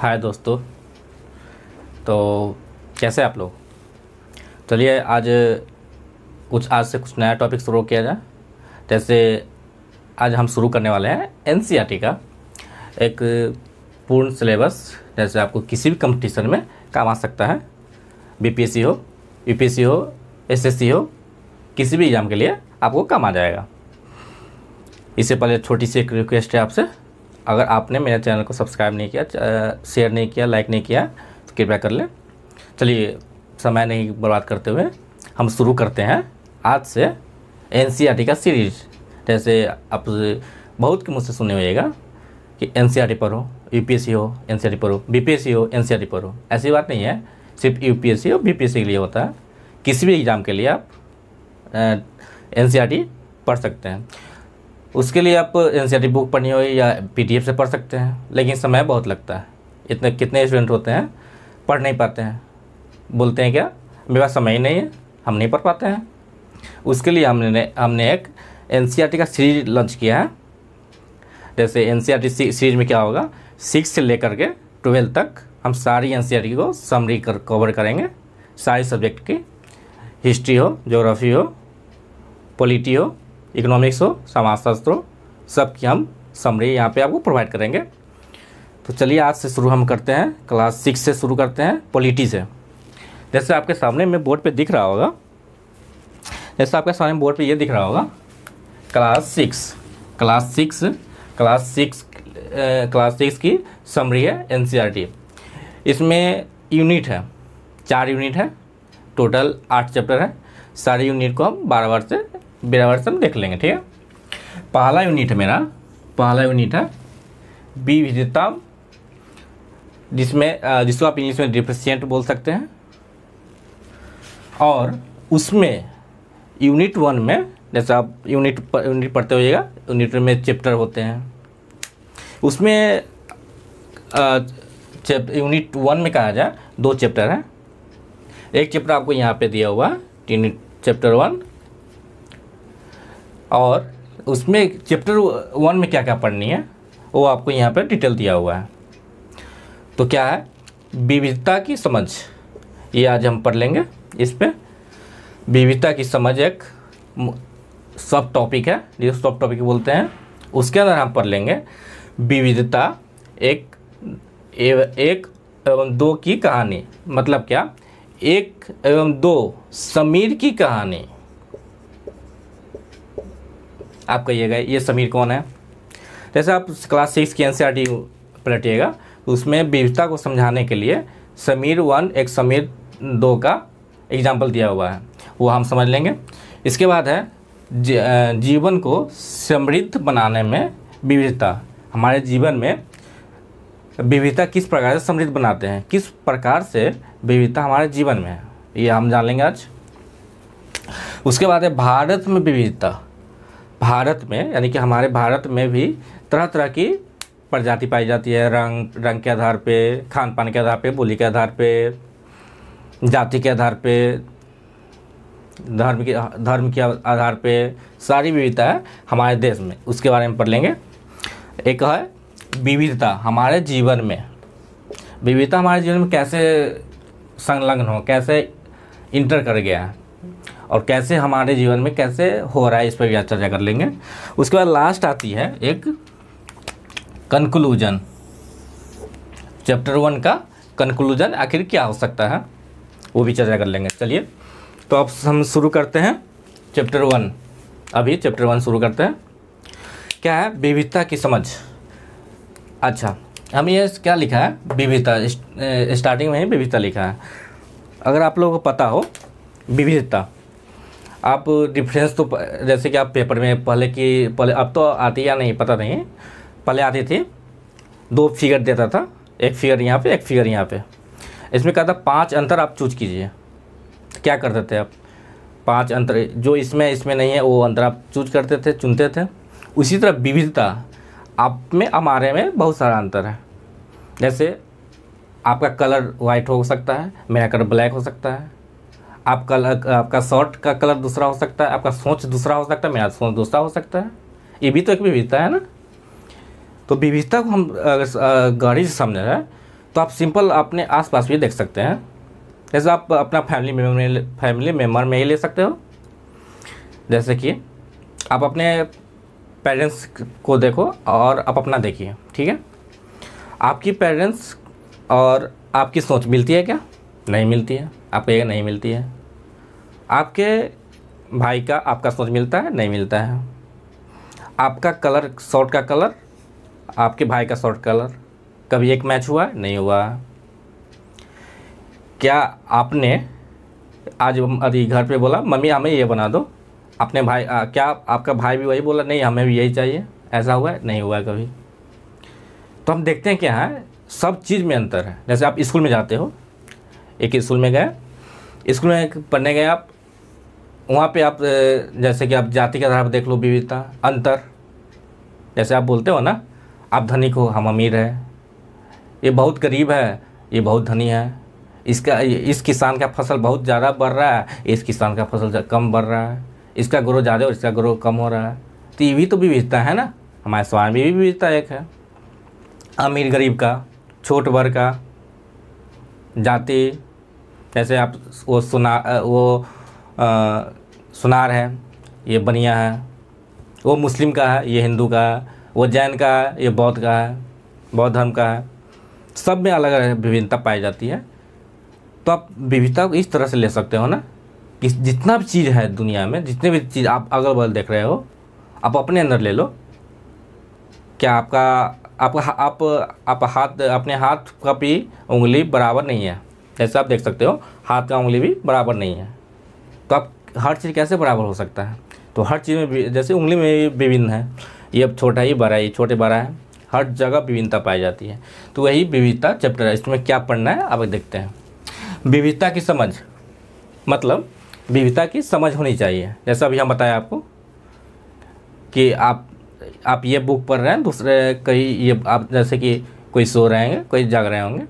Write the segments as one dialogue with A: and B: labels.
A: हाय दोस्तों तो कैसे आप लोग चलिए आज कुछ आज से कुछ नया टॉपिक शुरू किया जाए जैसे आज हम शुरू करने वाले हैं एन e का एक पूर्ण सिलेबस जैसे आपको किसी भी कंपटीशन में काम आ सकता है बीपीएससी हो यूपीएससी हो एसएससी हो किसी भी एग्ज़ाम के लिए आपको काम आ जाएगा इससे पहले छोटी सी एक रिक्वेस्ट है आपसे अगर आपने मेरे चैनल को सब्सक्राइब नहीं किया शेयर नहीं किया लाइक नहीं किया तो कृपया कर लें चलिए समय नहीं बर्बाद करते हुए हम शुरू करते हैं आज से एन e का सीरीज जैसे आप बहुत मुझसे सुने होगा कि N C E R T U P S C हो N C E R T B P S C हो एन सी आर टी पढ़ो ऐसी बात नहीं है सिर्फ यू पी एस सी हो बी पी एस सी के लिए होता है किसी भी एग्ज़ाम के लिए आप एन सी आर टी पढ़ सकते हैं उसके लिए आप एन बुक पढ़नी हो या पी से पढ़ सकते हैं लेकिन समय बहुत लगता है इतने कितने स्टूडेंट होते हैं पढ़ नहीं पाते हैं बोलते हैं क्या मेरे पास समय ही नहीं है हम नहीं पढ़ पाते हैं उसके लिए हमने हमने एक एन e का सीरीज लॉन्च किया है जैसे एन e सीरीज में क्या होगा सिक्स से लेकर के ट्वेल्व तक हम सारी एन e को समरी कर कवर करेंगे सारे सब्जेक्ट की हिस्ट्री हो जोग्राफी हो पॉलिटी हो इकोनॉमिक्स हो समाजशास्त्र हो सब की हम समरी यहाँ पे आपको प्रोवाइड करेंगे तो चलिए आज से शुरू हम करते हैं क्लास सिक्स से शुरू करते हैं पॉलिटी से जैसे आपके सामने में बोर्ड पे दिख रहा होगा जैसे आपके सामने बोर्ड पे ये दिख रहा होगा class six class six class six class six की समरी है एन e इसमें यूनिट है चार यूनिट है टोटल आठ चैप्टर है सारे यूनिट को हम बार बार से बराबर से हम देख लेंगे ठीक है पहला यूनिट है मेरा पहला यूनिट है बी विद्युता जिसमें जिसको आप इंग्लिश में डिफिशियंट बोल सकते हैं और उसमें यूनिट वन में जैसे आप यूनिट पर, यूनिट पढ़ते होइएगा यूनिट में चैप्टर होते हैं उसमें यूनिट वन में कहा जाए दो चैप्टर हैं एक चैप्टर आपको यहाँ पे दिया हुआ यूनिट चैप्टर वन और उसमें चैप्टर वन में क्या क्या पढ़नी है वो आपको यहाँ पर डिटेल दिया हुआ है तो क्या है विविधता की समझ ये आज हम पढ़ लेंगे इस पर विविधता की समझ एक सब टॉपिक है जो सब टॉपिक बोलते हैं उसके अंदर हम पढ़ लेंगे विविधता एक एव, एक एवं दो की कहानी मतलब क्या एक एवं दो समीर की कहानी आप कहिएगा ये समीर कौन है जैसे आप क्लास सिक्स की एन e पलटिएगा उसमें विविधता को समझाने के लिए समीर वन एक समीर दो का एग्जाम्पल दिया हुआ है वो हम समझ लेंगे इसके बाद है जीवन को समृद्ध बनाने में विविधता हमारे जीवन में विविधता किस प्रकार से समृद्ध बनाते हैं किस प्रकार से विविधता हमारे जीवन में है ये हम जान लेंगे आज उसके बाद है भारत में विविधता भारत में यानी कि हमारे भारत में भी तरह तरह की प्रजाति पाई जाती है रंग रंग के आधार पे खान पान के आधार पे बोली के आधार पे जाति के आधार पे धर्म के धर्म के आधार पे सारी विविधता है हमारे देश में उसके बारे में पढ़ लेंगे एक है विविधता हमारे जीवन में विविधता हमारे जीवन में कैसे संलग्न हो कैसे इंटर कर गया है और कैसे हमारे जीवन में कैसे हो रहा है इस पर भी चर्चा कर लेंगे उसके बाद लास्ट आती है एक कंक्लूजन चैप्टर वन का कंक्लूजन आखिर क्या हो सकता है वो भी चर्चा कर लेंगे चलिए तो अब हम शुरू करते हैं चैप्टर वन अभी चैप्टर वन शुरू करते हैं क्या है विविधता की समझ अच्छा हम ये क्या लिखा है विविधता स्टार्टिंग में ही विविधता लिखा है अगर आप लोगों को पता हो विविधता आप डिफ्रेंस तो जैसे कि आप पेपर में पहले की पहले अब तो आती या नहीं पता नहीं पहले आती थी दो फिगर देता था एक फिगर यहाँ पे एक फिगर यहाँ पे इसमें था पांच अंतर आप चूज कीजिए क्या करते थे आप पांच अंतर जो इसमें इसमें नहीं है वो अंतर आप चूज करते थे चुनते थे उसी तरह विविधता आप में हमारे में बहुत सारा अंतर है जैसे आपका कलर वाइट हो सकता है मेरा कलर ब्लैक हो सकता है आपका आपका शर्ट का कलर दूसरा हो सकता है आपका सोच दूसरा हो सकता है मेरा सोच दूसरा हो सकता है ये भी तो एक विविधता है ना तो विविधता को हम गाड़ी से समझ रहे हैं तो आप सिंपल अपने आसपास भी देख सकते हैं जैसे आप अपना फैमिली मेम्बर फैमिली मेम्बर में ही ले सकते हो जैसे कि आप अपने पेरेंट्स को देखो और आप अपना देखिए ठीक है आपकी पेरेंट्स और आपकी सोच मिलती है क्या नहीं मिलती है आपको यह नहीं मिलती है आपके भाई का आपका सोच मिलता है नहीं मिलता है आपका कलर शॉर्ट का कलर आपके भाई का शॉर्ट कलर कभी एक मैच हुआ नहीं हुआ क्या आपने आज अभी घर पे बोला मम्मी हमें ये बना दो अपने भाई आ, क्या आपका भाई भी वही बोला नहीं हमें भी यही चाहिए ऐसा हुआ है नहीं हुआ है कभी तो हम देखते हैं क्या है सब चीज़ में अंतर है जैसे आप स्कूल में जाते हो एक स्कूल में गए स्कूल में पढ़ने गए आप वहाँ पे आप जैसे कि आप जाति के आधार पर देख लो विविधता अंतर जैसे आप बोलते हो ना आप धनिक हो हम अमीर है ये बहुत गरीब है ये बहुत धनी है इसका इस किसान का फसल बहुत ज़्यादा बढ़ रहा है इस किसान का फसल कम बढ़ रहा है इसका ग्रोह ज़्यादा और इसका ग्रोह कम हो रहा है तो ये भी तो विविधता है ना हमारे समाज में भी विविधता एक है अमीर गरीब का छोट वर्ग का जाति जैसे आप वो सुना वो आ, सुनार है ये बनिया है वो मुस्लिम का है ये हिंदू का है वो जैन का है ये बौद्ध का है बौद्ध धर्म का है सब में अलग अलग विभिन्नता पाई जाती है तो आप विविधता को इस तरह से ले सकते हो ना कि जितना भी चीज़ है दुनिया में जितने भी चीज़ आप अगल बगल देख रहे हो आप अपने अंदर ले लो क्या आपका आपका आप आप हाथ अपने हाथ का भी उंगली बराबर नहीं है जैसे आप देख सकते हो हाथ का उंगली भी बराबर नहीं है तो आप हर चीज़ कैसे बराबर हो सकता है तो हर चीज़ में जैसे उंगली में विभिन्न है ये अब छोटा ही बड़ा ये छोटे बड़ा है हर जगह विभिन्नता पाई जाती है तो वही विविधता चैप्टर है इसमें क्या पढ़ना है आप देखते हैं विविधता की समझ मतलब विविधता की समझ होनी चाहिए जैसा अभी हम बताया आपको कि आप आप ये बुक पढ़ रहे हैं दूसरे कई ये आप जैसे कि कोई सो रहे हैं कोई जाग रहे होंगे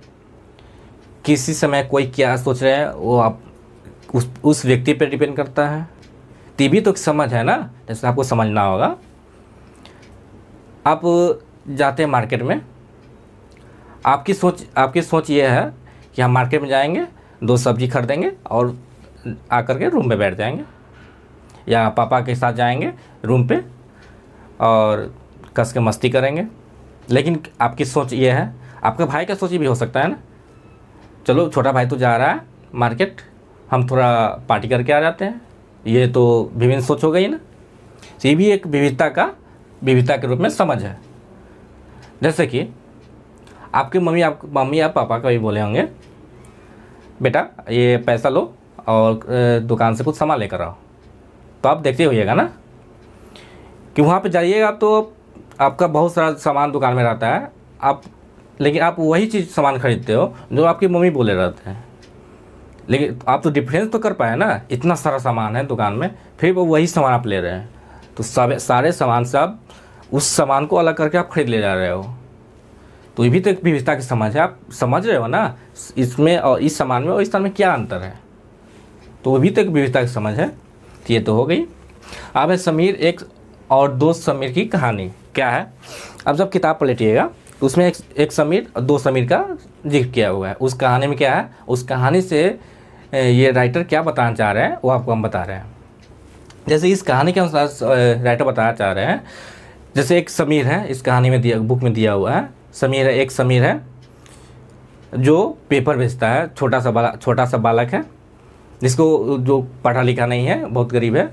A: किसी समय कोई क्या सोच रहे हैं वो आप उस उस व्यक्ति पर डिपेंड करता है टीवी तो समझ है ना जैसे आपको समझना होगा आप जाते हैं मार्केट में आपकी सोच आपकी सोच ये है कि हम मार्केट में जाएंगे दो सब्जी खरीदेंगे और आकर के रूम पे बैठ जाएंगे या पापा के साथ जाएंगे रूम पे और कस के मस्ती करेंगे लेकिन आपकी सोच ये है आपका भाई का सोच भी हो सकता है ना चलो छोटा भाई तो जा रहा है मार्केट हम थोड़ा पार्टी करके आ जाते हैं ये तो विभिन्न सोच हो गई ना ये भी एक विविधता का विविधता के रूप में समझ है जैसे कि आपके मम्मी आप मम्मी या पापा का भी बोले होंगे बेटा ये पैसा लो और दुकान से कुछ सामान लेकर आओ तो आप देखते होइएगा ना कि वहाँ पे जाइएगा तो आपका बहुत सारा सामान दुकान में रहता है आप लेकिन आप वही चीज़ सामान खरीदते हो जो आपकी मम्मी बोले रहते हैं लेकिन आप तो डिफरेंस तो कर पाए ना इतना सारा सामान है दुकान में फिर वो वही सामान आप ले रहे हैं तो सब सारे सामान से आप उस सामान को अलग करके आप खरीद ले जा रहे हो तो ये भी तो एक विविधता की समझ है आप समझ रहे हो ना इसमें और इस सामान में और इस सामान में क्या अंतर है तो वो भी तो एक विविधता की समझ है तो ये तो हो गई अब है समीर एक और दो समीर की कहानी क्या है अब जब किताब पलटिएगा उसमें एक एक समीर और दो समीर का जिक्र किया हुआ है उस कहानी में क्या है उस कहानी से ये राइटर क्या बताना चाह रहे हैं वो आपको हम बता रहे हैं जैसे इस कहानी के अनुसार राइटर बताना चाह रहे हैं जैसे एक समीर है इस कहानी में दिया बुक में दिया हुआ है समीर है एक समीर है जो पेपर भेजता है छोटा सा बाला छोटा सा बालक है जिसको जो पढ़ा लिखा नहीं है बहुत गरीब है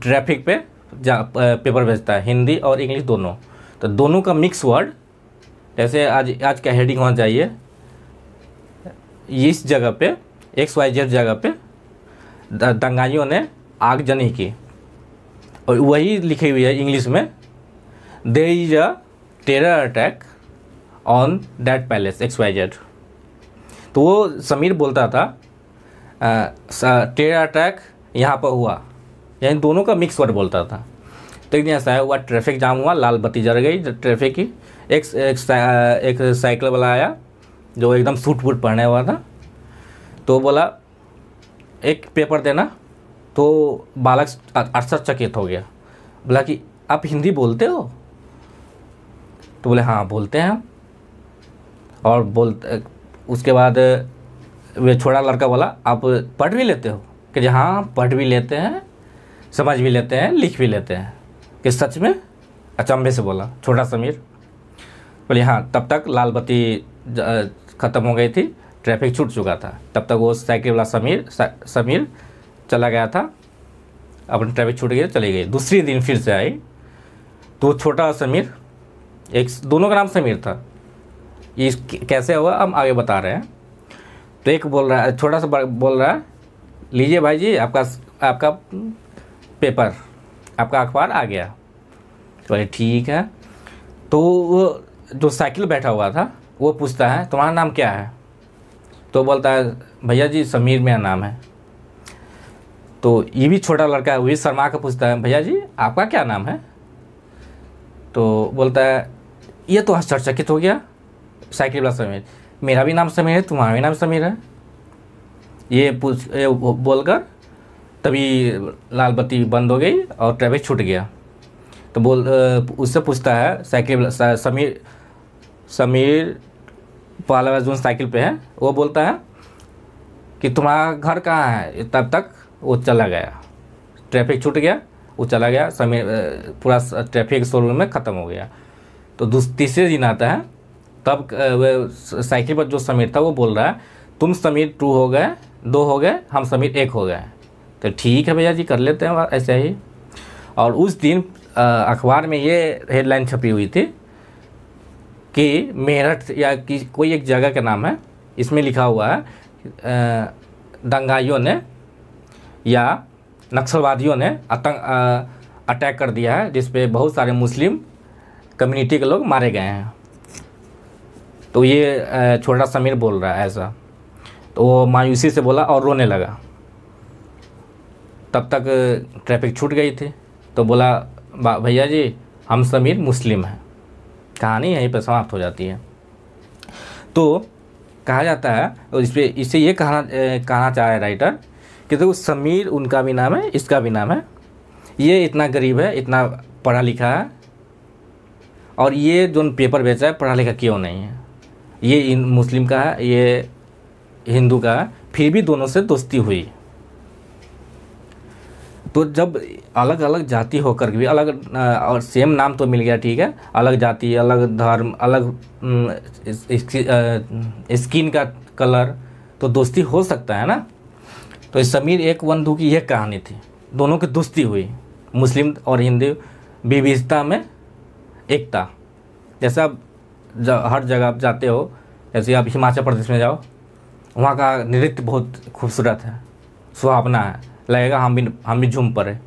A: ट्रैफिक पे जा पेपर भेजता है हिंदी और इंग्लिश दोनों तो दोनों का मिक्स वर्ड जैसे आज आज का हेडिंग होना चाहिए इस जगह पे एक्स वाई जेड जगह पे दंगाइयों ने आगजनी की और वही लिखी हुई है इंग्लिश में they is a terror attack on that palace X Y Z तो वो समीर बोलता था टेरर अटैक यहाँ पर हुआ यानी दोनों का मिक्स वर्ड बोलता था तो एक दिन ऐसा हुआ ट्रैफिक जाम हुआ लाल बत्ती जल गई ट्रैफिक की एक, एक, एक साइकिल वाला आया जो एकदम सूट वूट पहने हुआ था तो बोला एक पेपर देना तो बालक आश्चर्यचकित हो गया बोला कि आप हिंदी बोलते हो तो बोले हाँ बोलते हैं और बोल उसके बाद वे छोटा लड़का बोला आप पढ़ भी लेते हो कि जी हाँ पढ़ भी लेते हैं समझ भी लेते हैं लिख भी लेते हैं कि सच में अचंभे से बोला छोटा समीर बोले हाँ तब तक लाल बत्ती ख़त्म हो गई थी ट्रैफिक छूट चुका था तब तक वो साइकिल वाला समीर समीर चला गया था अपने ट्रैफिक छूट गया चले गए दूसरे दिन फिर से आई तो छोटा समीर एक दोनों का नाम समीर था ये कैसे हुआ हम आगे बता रहे हैं तो एक बोल रहा है छोटा सा बोल रहा है लीजिए भाई जी आपका आपका पेपर आपका अखबार आ गया बोले तो ठीक है तो वो जो साइकिल बैठा हुआ था वो पूछता है तुम्हारा नाम क्या है तो बोलता है भैया जी समीर मेरा नाम है तो ये भी छोटा लड़का है वही शर्मा का पूछता है भैया जी आपका क्या नाम है तो बोलता है ये तो आश्चर्यचकित हो गया साइकिल वाला समीर मेरा भी नाम समीर है तुम्हारा भी नाम समीर है ये पूछ बोलकर तभी लाल बत्ती बंद हो गई और ट्रैफिक छूट गया तो बोल उससे पूछता है साइकिल समीर समीर पहला जो साइकिल पे है वो बोलता है कि तुम्हारा घर कहाँ है तब तक वो चला गया ट्रैफिक छूट गया वो चला गया समय पूरा ट्रैफिक शोरूम में ख़त्म हो गया तो तीसरे दिन आता है तब साइकिल पर जो समीर था वो बोल रहा है तुम समीर टू हो गए दो हो गए हम समीर एक हो गए तो ठीक है भैया जी कर लेते हैं ऐसे ही और उस दिन अखबार में ये हेडलाइन छपी हुई थी कि मेरठ या कि कोई एक जगह का नाम है इसमें लिखा हुआ है दंगाइयों ने या नक्सलवादियों ने आतंक अटैक कर दिया है जिसपे बहुत सारे मुस्लिम कम्युनिटी के लोग मारे गए हैं तो ये छोटा समीर बोल रहा है ऐसा तो वो मायूसी से बोला और रोने लगा तब तक ट्रैफिक छूट गई थी तो बोला भैया जी हम समीर मुस्लिम हैं कहानी यहीं पर समाप्त हो जाती है तो कहा जाता है और इस पर इसे ये कहना कहना चाह रहा है राइटर कि देखो तो समीर उनका भी नाम है इसका भी नाम है ये इतना गरीब है इतना पढ़ा लिखा है और ये जो पेपर बेचा है पढ़ा लिखा क्यों नहीं है ये इन मुस्लिम का है ये हिंदू का है फिर भी दोनों से दोस्ती हुई तो जब अलग अलग जाति होकर भी अलग और सेम नाम तो मिल गया ठीक है अलग जाति अलग धर्म अलग स्किन का कलर तो दोस्ती हो सकता है ना तो समीर एक बंधु की यह कहानी थी दोनों की दोस्ती हुई मुस्लिम और हिंदू विविधता में एकता जैसे आप हर जगह आप जाते हो जैसे आप हिमाचल प्रदेश में जाओ वहाँ का नृत्य बहुत खूबसूरत है सुहावना है लगेगा हम भी हम भी झूम पर है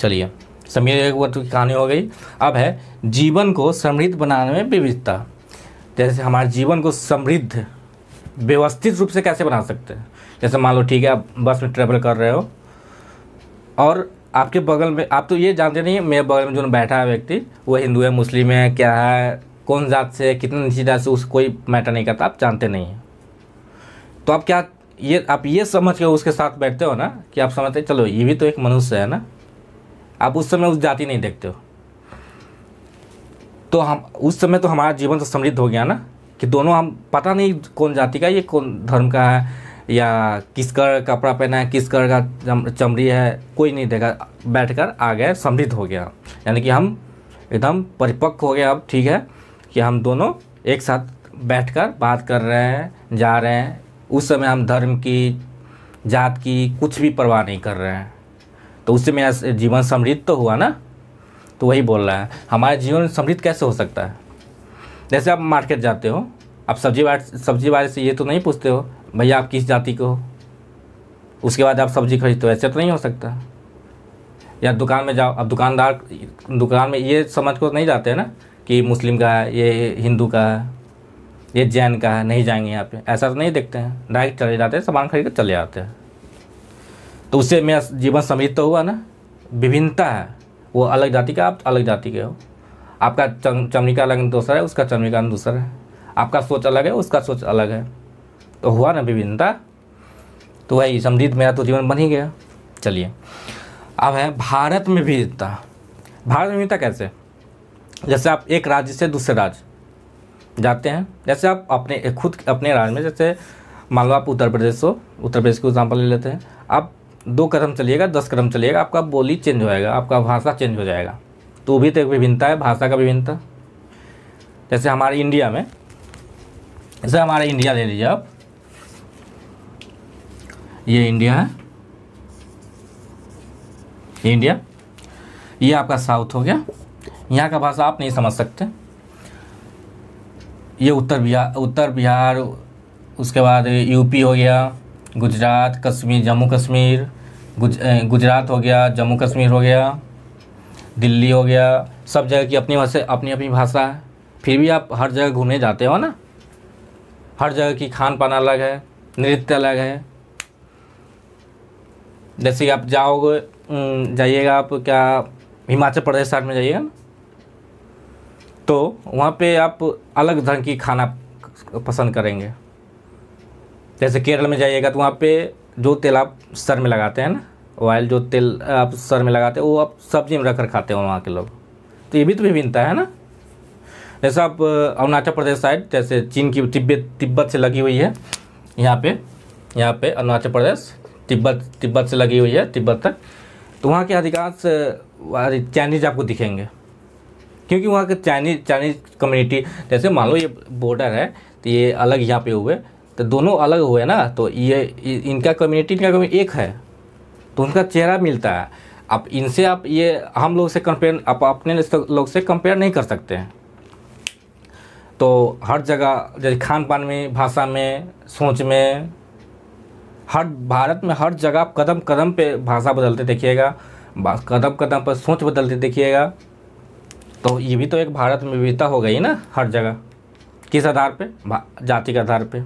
A: चलिए समीर एकवट तो की कहानी हो गई अब है जीवन को समृद्ध बनाने में विविधता जैसे हमारे जीवन को समृद्ध व्यवस्थित रूप से कैसे बना सकते हैं जैसे मान लो ठीक है आप बस में ट्रेवल कर रहे हो और आपके बगल में आप तो ये जानते नहीं मेरे बगल में जो बैठा है व्यक्ति वो हिंदू है मुस्लिम है क्या है कौन जात से कितने निचित जात से उस कोई मैटर नहीं करता आप जानते नहीं हैं तो आप क्या ये आप ये समझ के उसके साथ बैठते हो ना कि आप समझते चलो ये भी तो एक मनुष्य है ना आप उस समय उस जाति नहीं देखते हो तो हम उस समय तो हमारा जीवन तो समृद्ध हो गया ना कि दोनों हम पता नहीं कौन जाति का ये कौन धर्म का है या किस कर कपड़ा पहना है किस कर का चमड़ी है कोई नहीं देखा बैठ कर आ गए समृद्ध हो गया यानी कि हम एकदम परिपक्व हो गया अब ठीक है कि हम दोनों एक साथ बैठकर बात कर रहे हैं जा रहे हैं उस समय हम धर्म की जात की कुछ भी परवाह नहीं कर रहे हैं तो उससे मेरा जीवन समृद्ध तो हुआ ना तो वही बोल रहा है हमारा जीवन समृद्ध कैसे हो सकता है जैसे आप मार्केट जाते हो आप सब्जी वाट सब्जी वाले से ये तो नहीं पूछते हो भैया आप किस जाति के हो उसके बाद आप सब्जी खरीदते हो ऐसे तो नहीं हो सकता या दुकान में जाओ अब दुकानदार दुकान में ये समझ को नहीं जाते हैं ना कि मुस्लिम का है ये हिंदू का है ये जैन का है नहीं जाएंगे यहाँ पे ऐसा तो नहीं देखते हैं डायरेक्ट चले जाते हैं सामान खरीद कर चले जाते हैं तो उससे मेरा जीवन समृद्ध तो हुआ ना विभिन्नता है वो अलग जाति का आप अलग जाति के हो आपका चमड़िका का दूसरा है उसका चमड़िका दूसरा है आपका सोच अलग है उसका सोच अलग है तो हुआ ना विभिन्नता तो वही समृद्ध मेरा तो जीवन बन ही गया चलिए अब है भारत में विविधता भारत में विविधता कैसे जैसे आप एक राज्य से दूसरे राज्य जाते हैं जैसे आप अपने खुद अपने राज्य में जैसे मान लो आप उत्तर प्रदेश हो उत्तर प्रदेश को एग्जाम्पल ले लेते हैं आप दो कदम चलिएगा दस कदम चलिएगा आपका बोली चेंज हो जाएगा आपका भाषा चेंज हो जाएगा तो भी तो एक विभिन्नता है भाषा का विभिन्नता जैसे हमारे इंडिया में जैसे हमारे इंडिया ले लीजिए आप ये इंडिया है ये इंडिया ये आपका साउथ हो गया यहाँ का भाषा आप नहीं समझ सकते ये उत्तर बिहार उत्तर बिहार उसके बाद यूपी हो गया गुजरात कश्मीर जम्मू कश्मीर गुज गुजरात हो गया जम्मू कश्मीर हो गया दिल्ली हो गया सब जगह की अपनी भाषा अपनी अपनी भाषा है फिर भी आप हर जगह घूमने जाते हो ना हर जगह की खान पान अलग है नृत्य अलग है जैसे आप जाओगे जाइएगा आप क्या हिमाचल प्रदेश साइड में जाइएगा ना तो वहाँ पे आप अलग ढंग की खाना पसंद करेंगे जैसे केरल में जाइएगा तो वहाँ पे जो तेल आप सर में लगाते हैं ना ऑयल जो तेल आप सर में लगाते हैं वो आप सब्जी में रख कर खाते हो वहाँ के लोग तो ये भी तो विभिन्नता है ना जैसे आप अरुणाचल प्रदेश साइड जैसे चीन की तिब्बत तिब्बत से लगी हुई है यहाँ पे यहाँ पे अरुणाचल प्रदेश तिब्बत तिब्बत से लगी हुई है तिब्बत तक तो वहाँ के अधिकांश चाइनीज आपको दिखेंगे क्योंकि वहाँ के चाइनीज चाइनीज कम्युनिटी जैसे मान लो ये बॉर्डर है तो ये अलग यहाँ पे हुए तो दोनों अलग हुए ना तो ये इनका कम्युनिटी इनका कम्युनिटी एक है तो उनका चेहरा मिलता है आप इनसे आप ये हम लोग से कंपेयर आप अपने लोग से कंपेयर नहीं कर सकते हैं तो हर जगह जैसे खान पान में भाषा में सोच में हर भारत में हर जगह आप कदम कदम पे भाषा बदलते देखिएगा कदम कदम पर सोच बदलते देखिएगा तो ये भी तो एक भारत में विविधता हो गई ना हर जगह किस आधार पे जाति के आधार पे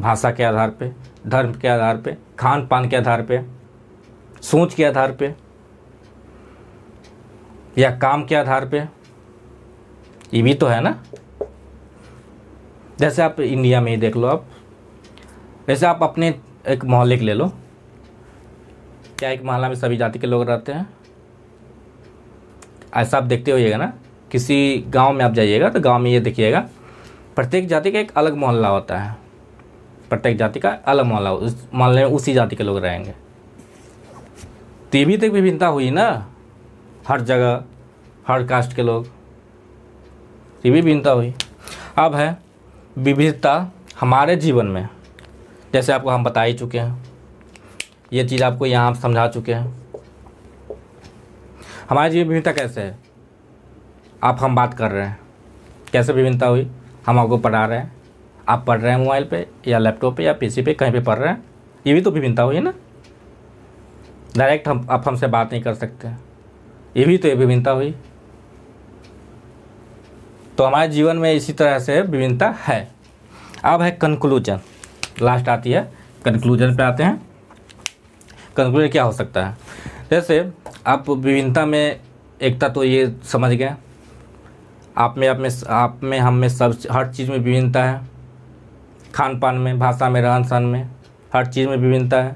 A: भाषा के आधार पे धर्म के आधार पे खान पान के आधार पे सोच के आधार पे या काम के आधार पे ये भी तो है ना जैसे आप इंडिया में ही देख लो आप जैसे आप अपने एक मोहल्ले के ले लो क्या एक मोहल्ला में सभी जाति के लोग रहते हैं ऐसा आप देखते होइएगा ना किसी गांव में आप जाइएगा तो गांव में ये देखिएगा प्रत्येक जाति का एक अलग मोहल्ला होता है प्रत्येक जाति का अलग मोहल्ला उस मोहल्ले में उसी जाति के लोग रहेंगे तो भी तो विभिन्नता हुई ना हर जगह हर कास्ट के लोग तो ये भी भिन्नता हुई अब है विविधता हमारे जीवन में जैसे आपको हम बता ही चुके हैं ये चीज़ आपको यहाँ समझा चुके हैं हमारे जीवन में विभिन्नता कैसे है आप हम बात कर रहे हैं कैसे विभिन्नता हुई हम आपको पढ़ा रहे हैं आप पढ़ रहे हैं मोबाइल पे या लैपटॉप पे या पीसी पे कहीं पे पढ़ रहे हैं ये भी तो विभिन्नता हुई है ना डायरेक्ट हम आप हमसे बात नहीं कर सकते ये भी तो ये विभिन्नता हुई तो हमारे जीवन में इसी तरह से विभिन्नता है अब है कंक्लूजन लास्ट आती है कंक्लूजन पे आते हैं कंक्लूजन क्या हो सकता है जैसे आप विभिन्नता में एकता तो ये समझ गए आप में आप में आप में हम में सब हर चीज़ में विभिन्नता है खान पान में भाषा में रहन सहन में हर चीज़ में विभिन्नता है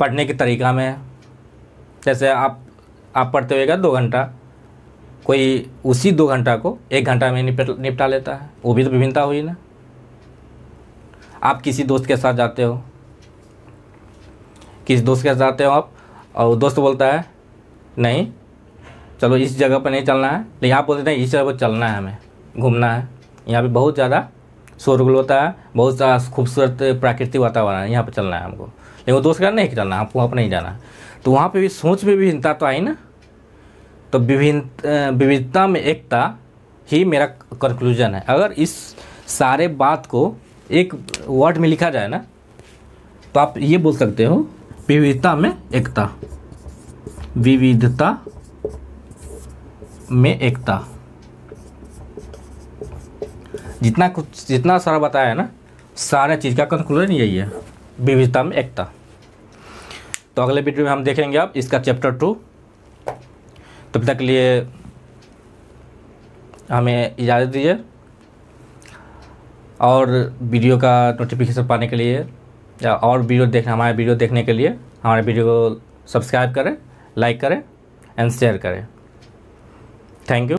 A: पढ़ने के तरीका में जैसे आप आप पढ़ते हुएगा दो घंटा कोई उसी दो घंटा को एक घंटा में निपट निपटा लेता है वो भी तो विभिन्नता हुई ना आप किसी दोस्त के साथ जाते हो किसी दोस्त के साथ जाते हो आप और दोस्त बोलता है नहीं चलो इस जगह पर नहीं चलना है लेकिन यहाँ बोलते हैं इस जगह पर चलना है हमें घूमना है यहाँ पर बहुत ज़्यादा शोरगुल होता है बहुत सारा खूबसूरत प्राकृतिक वातावरण है यहाँ पर चलना है हमको लेकिन वो दोस्त का नहीं चलना आपको वहाँ पर नहीं जाना तो वहाँ पर भी सोच में विभिन्नता तो आई ना तो विभिन्न विविधता में एकता ही मेरा कंक्लूजन है अगर इस सारे बात को एक वर्ड में लिखा जाए ना तो आप ये बोल सकते हो विविधता में एकता विविधता में एकता जितना कुछ जितना सारा बताया है ना सारे चीज़ का कंक्लूजन यही है विविधता में एकता तो अगले वीडियो में हम देखेंगे आप इसका चैप्टर टू तब तक के लिए हमें इजाज़त दीजिए और वीडियो का नोटिफिकेशन पाने के लिए या और वीडियो देखने हमारे वीडियो देखने के लिए हमारे वीडियो को सब्सक्राइब करें लाइक करें एंड शेयर करें थैंक यू